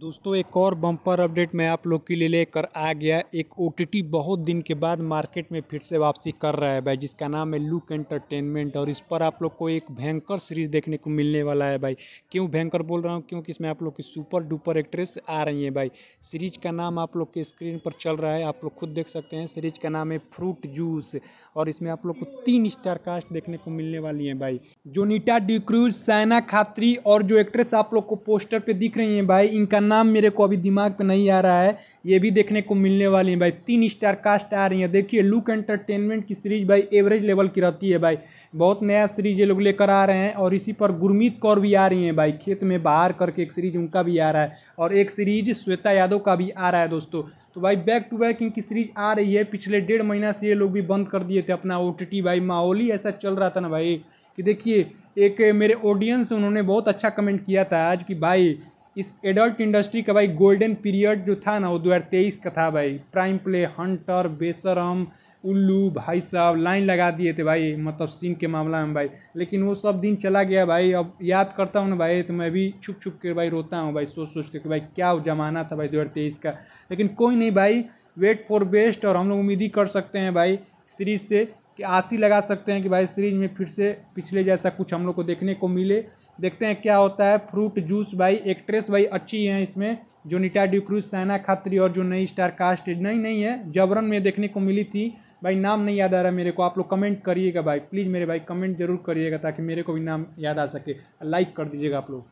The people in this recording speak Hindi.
दोस्तों एक और बम्पर अपडेट मैं आप लोग के लिए लेकर आ गया एक ओ बहुत दिन के बाद मार्केट में फिर से वापसी कर रहा है भाई जिसका नाम है लुक एंटरटेनमेंट और इस पर आप लोग को एक भयंकर सीरीज देखने को मिलने वाला है भाई क्यों भयंकर बोल रहा हूँ क्योंकि इसमें आप लोग की सुपर डुपर एक्ट्रेस आ रही है भाई सीरीज का नाम आप लोग के स्क्रीन पर चल रहा है आप लोग खुद देख सकते हैं सीरीज का नाम है फ्रूट जूस और इसमें आप लोग को तीन स्टार कास्ट देखने को मिलने वाली है भाई जोनीटा नीटा डिक्रूज साइना खात्री और जो एक्ट्रेस आप लोग को पोस्टर पर दिख रही है भाई इनका नाम मेरे को अभी दिमाग पे नहीं आ रहा है ये भी देखने को मिलने वाली है भाई तीन स्टार कास्ट आ रही है देखिए लुक एंटरटेनमेंट की सीरीज भाई एवरेज लेवल की रहती है भाई बहुत नया सीरीज ये लोग लेकर आ रहे हैं और इसी पर गुरमीत कौर भी आ रही हैं भाई खेत में बाहर करके एक सीरीज उनका भी आ रहा है और एक सीरीज श्वेता यादव का भी आ रहा है दोस्तों तो भाई बैक टू बैक इनकी सीरीज आ रही है पिछले डेढ़ महीना से ये लोग भी बंद कर दिए थे अपना ओ भाई माहौल ही ऐसा चल रहा था ना भाई कि देखिए एक मेरे ऑडियंस उन्होंने बहुत अच्छा कमेंट किया था आज कि भाई इस एडल्ट इंडस्ट्री का भाई गोल्डन पीरियड जो था ना वो दो का था भाई प्राइम प्ले हंटर बेसरम उल्लू भाई साहब लाइन लगा दिए थे भाई मतलब सिंह के मामला में भाई लेकिन वो सब दिन चला गया भाई अब याद करता हूँ ना भाई तो मैं भी छुप छुप के भाई रोता हूँ भाई सोच सोच के कि भाई क्या जमाना था भाई दो का लेकिन कोई नहीं भाई वेट फॉर बेस्ट और हम लोग उम्मीद ही कर सकते हैं भाई सीरीज से कि आसी लगा सकते हैं कि भाई सीरीज में फिर से पिछले जैसा कुछ हम लोग को देखने को मिले देखते हैं क्या होता है फ्रूट जूस भाई एक्ट्रेस भाई अच्छी हैं इसमें जो निटा ड्यूक्रूज सैना खात्री और जो नई स्टार कास्ट नई नई है जबरन में देखने को मिली थी भाई नाम नहीं याद आ रहा मेरे को आप लोग कमेंट करिएगा भाई प्लीज़ मेरे भाई कमेंट जरूर करिएगा ताकि मेरे को भी नाम याद आ सके लाइक कर दीजिएगा आप लोग